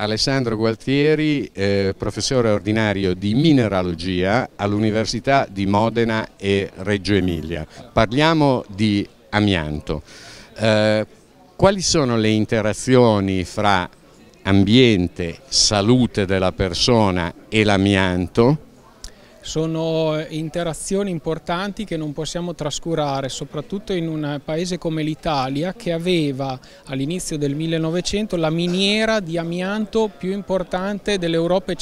Alessandro Gualtieri, eh, professore ordinario di mineralogia all'Università di Modena e Reggio Emilia. Parliamo di amianto. Eh, quali sono le interazioni fra ambiente, salute della persona e l'amianto? Sono eh, interazioni importanti che non possiamo trascurare, soprattutto in un paese come l'Italia che aveva all'inizio del 1900 la miniera di amianto più importante dell'Europa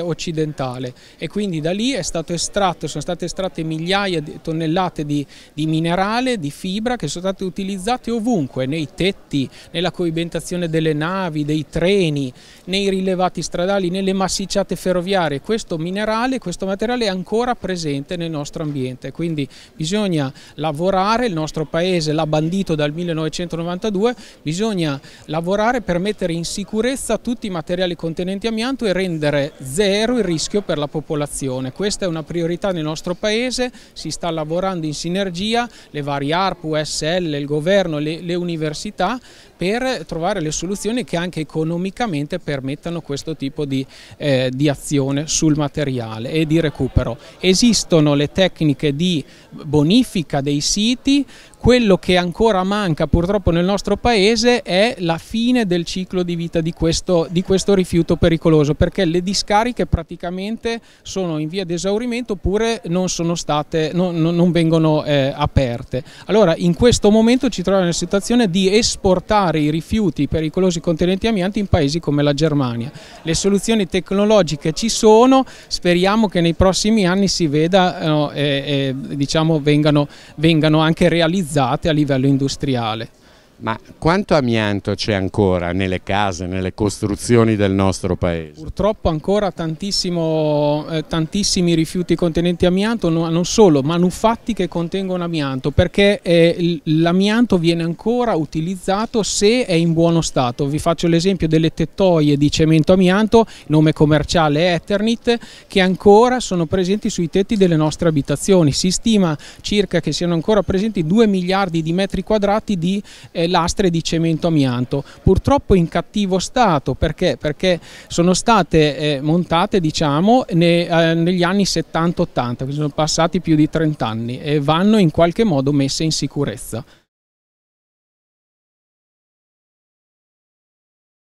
occidentale e quindi da lì è stato estratto, sono state estratte migliaia di tonnellate di, di minerale, di fibra che sono state utilizzate ovunque, nei tetti, nella coibentazione delle navi, dei treni, nei rilevati stradali, nelle massicciate ferroviarie. Questo minerale, questo materiale materiale è ancora presente nel nostro ambiente, quindi bisogna lavorare, il nostro paese l'ha bandito dal 1992, bisogna lavorare per mettere in sicurezza tutti i materiali contenenti amianto e rendere zero il rischio per la popolazione. Questa è una priorità nel nostro paese, si sta lavorando in sinergia, le varie ARP, USL, il governo, le, le università per trovare le soluzioni che anche economicamente permettano questo tipo di, eh, di azione sul materiale e di recupero recupero. Esistono le tecniche di bonifica dei siti, quello che ancora manca purtroppo nel nostro paese è la fine del ciclo di vita di questo, di questo rifiuto pericoloso perché le discariche praticamente sono in via di esaurimento oppure non, state, non, non vengono eh, aperte. Allora in questo momento ci troviamo in una situazione di esportare i rifiuti pericolosi contenenti amianti in paesi come la Germania. Le soluzioni tecnologiche ci sono, speriamo che nei prossimi prossimi anni si vedano eh, e, e diciamo, vengano, vengano anche realizzate a livello industriale. Ma quanto amianto c'è ancora nelle case, nelle costruzioni del nostro paese? Purtroppo ancora eh, tantissimi rifiuti contenenti amianto, no, non solo manufatti che contengono amianto, perché eh, l'amianto viene ancora utilizzato se è in buono stato. Vi faccio l'esempio delle tettoie di cemento amianto, nome commerciale Eternit, che ancora sono presenti sui tetti delle nostre abitazioni. Si stima circa che siano ancora presenti 2 miliardi di metri quadrati di eh, lastre di cemento amianto, purtroppo in cattivo stato perché, perché sono state eh, montate diciamo, ne, eh, negli anni 70-80, quindi sono passati più di 30 anni e vanno in qualche modo messe in sicurezza.